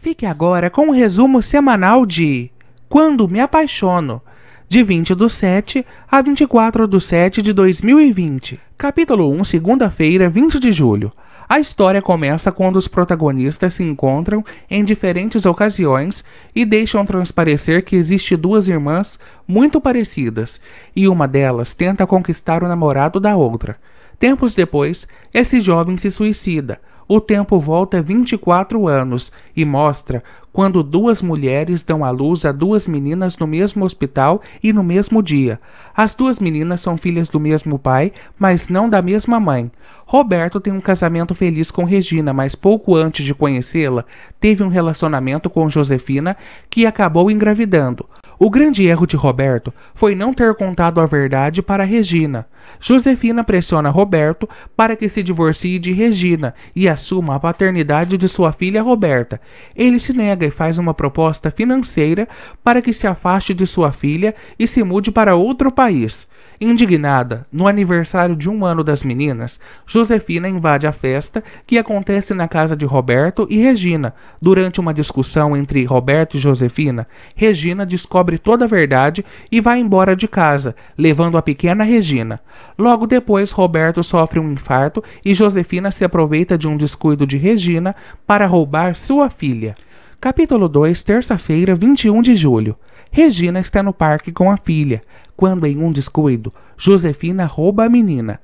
Fique agora com um resumo semanal de Quando Me Apaixono, de 20 do 7 a 24 do 7 de 2020. Capítulo 1, segunda-feira, 20 de julho. A história começa quando os protagonistas se encontram em diferentes ocasiões e deixam transparecer que existe duas irmãs muito parecidas, e uma delas tenta conquistar o namorado da outra. Tempos depois, esse jovem se suicida. O tempo volta 24 anos e mostra quando duas mulheres dão à luz a duas meninas no mesmo hospital e no mesmo dia. As duas meninas são filhas do mesmo pai, mas não da mesma mãe. Roberto tem um casamento feliz com Regina, mas pouco antes de conhecê-la, teve um relacionamento com Josefina que acabou engravidando. O grande erro de Roberto foi não ter contado a verdade para Regina. Josefina pressiona Roberto para que se divorcie de Regina e assuma a paternidade de sua filha Roberta. Ele se nega e faz uma proposta financeira para que se afaste de sua filha e se mude para outro país. Indignada, no aniversário de um ano das meninas, Josefina invade a festa que acontece na casa de Roberto e Regina. Durante uma discussão entre Roberto e Josefina, Regina descobre toda a verdade e vai embora de casa, levando a pequena Regina. Logo depois, Roberto sofre um infarto e Josefina se aproveita de um descuido de Regina para roubar sua filha. Capítulo 2, terça-feira, 21 de julho. Regina está no parque com a filha, quando, em um descuido, Josefina rouba a menina.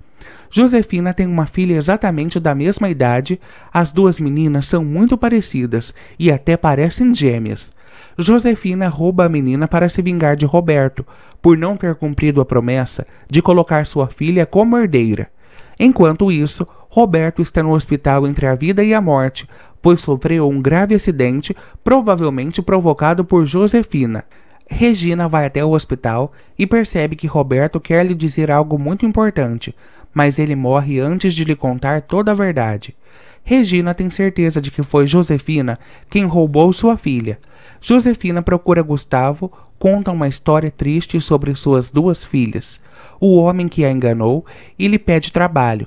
Josefina tem uma filha exatamente da mesma idade, as duas meninas são muito parecidas e até parecem gêmeas. Josefina rouba a menina para se vingar de Roberto, por não ter cumprido a promessa de colocar sua filha como herdeira. Enquanto isso, Roberto está no hospital entre a vida e a morte, pois sofreu um grave acidente, provavelmente provocado por Josefina. Regina vai até o hospital e percebe que Roberto quer lhe dizer algo muito importante, mas ele morre antes de lhe contar toda a verdade. Regina tem certeza de que foi Josefina quem roubou sua filha. Josefina procura Gustavo, conta uma história triste sobre suas duas filhas, o homem que a enganou e lhe pede trabalho.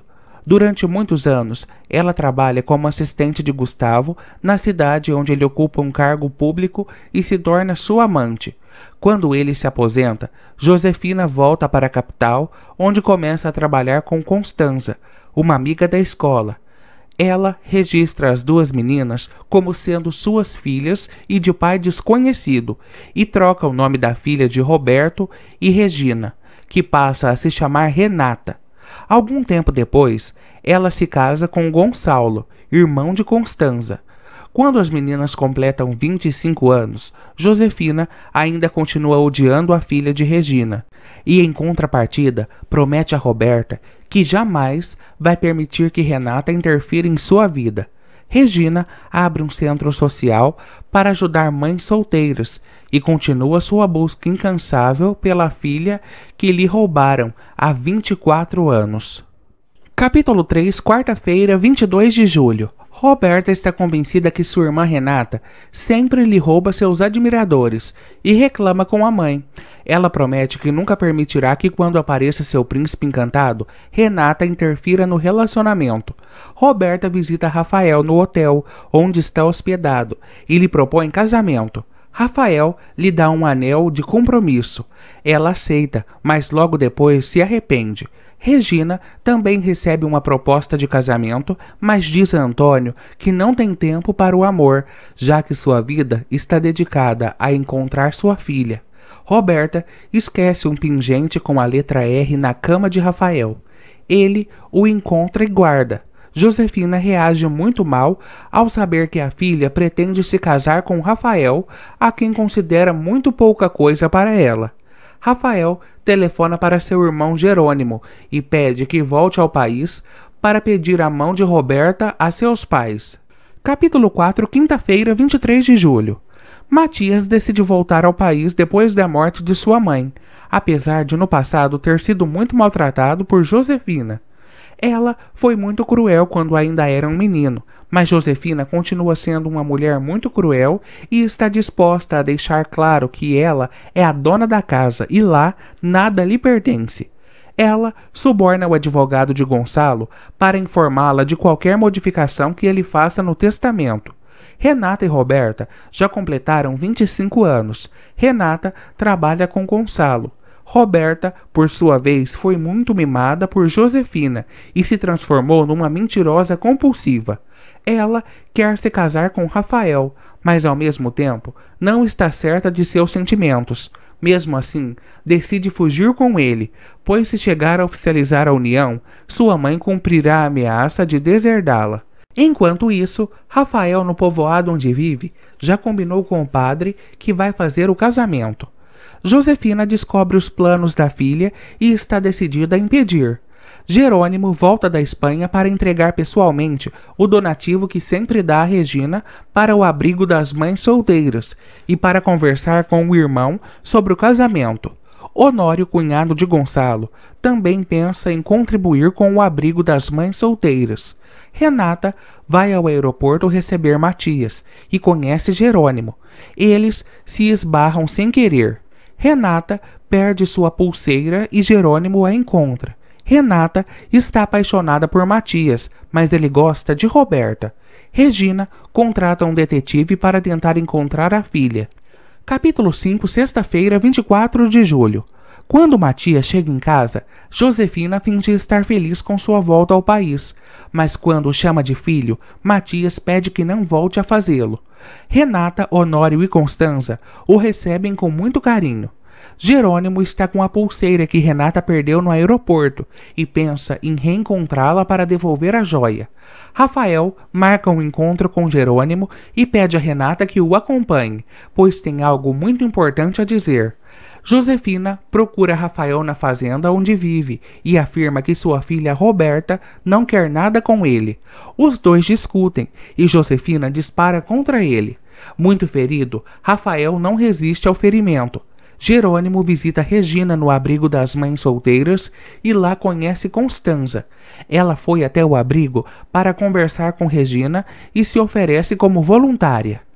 Durante muitos anos, ela trabalha como assistente de Gustavo na cidade onde ele ocupa um cargo público e se torna sua amante. Quando ele se aposenta, Josefina volta para a capital, onde começa a trabalhar com Constanza, uma amiga da escola. Ela registra as duas meninas como sendo suas filhas e de pai desconhecido, e troca o nome da filha de Roberto e Regina, que passa a se chamar Renata. Algum tempo depois, ela se casa com Gonçalo, irmão de Constanza. Quando as meninas completam 25 anos, Josefina ainda continua odiando a filha de Regina e, em contrapartida, promete a Roberta que jamais vai permitir que Renata interfira em sua vida. Regina abre um centro social para ajudar mães solteiras e continua sua busca incansável pela filha que lhe roubaram há 24 anos. Capítulo 3, quarta-feira, 22 de julho. Roberta está convencida que sua irmã Renata sempre lhe rouba seus admiradores e reclama com a mãe. Ela promete que nunca permitirá que, quando apareça seu príncipe encantado, Renata interfira no relacionamento. Roberta visita Rafael no hotel onde está hospedado e lhe propõe casamento. Rafael lhe dá um anel de compromisso. Ela aceita, mas logo depois se arrepende. Regina também recebe uma proposta de casamento, mas diz a Antônio que não tem tempo para o amor, já que sua vida está dedicada a encontrar sua filha. Roberta esquece um pingente com a letra R na cama de Rafael. Ele o encontra e guarda. Josefina reage muito mal ao saber que a filha pretende se casar com Rafael, a quem considera muito pouca coisa para ela. Rafael telefona para seu irmão Jerônimo e pede que volte ao país para pedir a mão de Roberta a seus pais. Capítulo 4, quinta-feira, 23 de julho. Matias decide voltar ao país depois da morte de sua mãe, apesar de no passado ter sido muito maltratado por Josefina. Ela foi muito cruel quando ainda era um menino, mas Josefina continua sendo uma mulher muito cruel e está disposta a deixar claro que ela é a dona da casa e lá nada lhe pertence. Ela suborna o advogado de Gonçalo para informá-la de qualquer modificação que ele faça no testamento. Renata e Roberta já completaram 25 anos. Renata trabalha com Gonçalo. Roberta, por sua vez, foi muito mimada por Josefina e se transformou numa mentirosa compulsiva. Ela quer se casar com Rafael, mas ao mesmo tempo não está certa de seus sentimentos. Mesmo assim, decide fugir com ele, pois se chegar a oficializar a união, sua mãe cumprirá a ameaça de deserdá-la. Enquanto isso, Rafael, no povoado onde vive, já combinou com o padre que vai fazer o casamento. Josefina descobre os planos da filha e está decidida a impedir. Jerônimo volta da Espanha para entregar pessoalmente o donativo que sempre dá a Regina para o abrigo das mães solteiras e para conversar com o irmão sobre o casamento. Honório, cunhado de Gonçalo, também pensa em contribuir com o abrigo das mães solteiras. Renata vai ao aeroporto receber Matias e conhece Jerônimo. Eles se esbarram sem querer. Renata perde sua pulseira e Jerônimo a encontra. Renata está apaixonada por Matias, mas ele gosta de Roberta. Regina contrata um detetive para tentar encontrar a filha. Capítulo 5, sexta-feira, 24 de julho. Quando Matias chega em casa, Josefina finge estar feliz com sua volta ao país, mas quando o chama de filho, Matias pede que não volte a fazê-lo. Renata, Honório e Constanza o recebem com muito carinho. Jerônimo está com a pulseira que Renata perdeu no aeroporto e pensa em reencontrá-la para devolver a joia. Rafael marca um encontro com Jerônimo e pede a Renata que o acompanhe, pois tem algo muito importante a dizer. Josefina procura Rafael na fazenda onde vive e afirma que sua filha Roberta não quer nada com ele. Os dois discutem e Josefina dispara contra ele. Muito ferido, Rafael não resiste ao ferimento. Jerônimo visita Regina no abrigo das mães solteiras e lá conhece Constanza. Ela foi até o abrigo para conversar com Regina e se oferece como voluntária.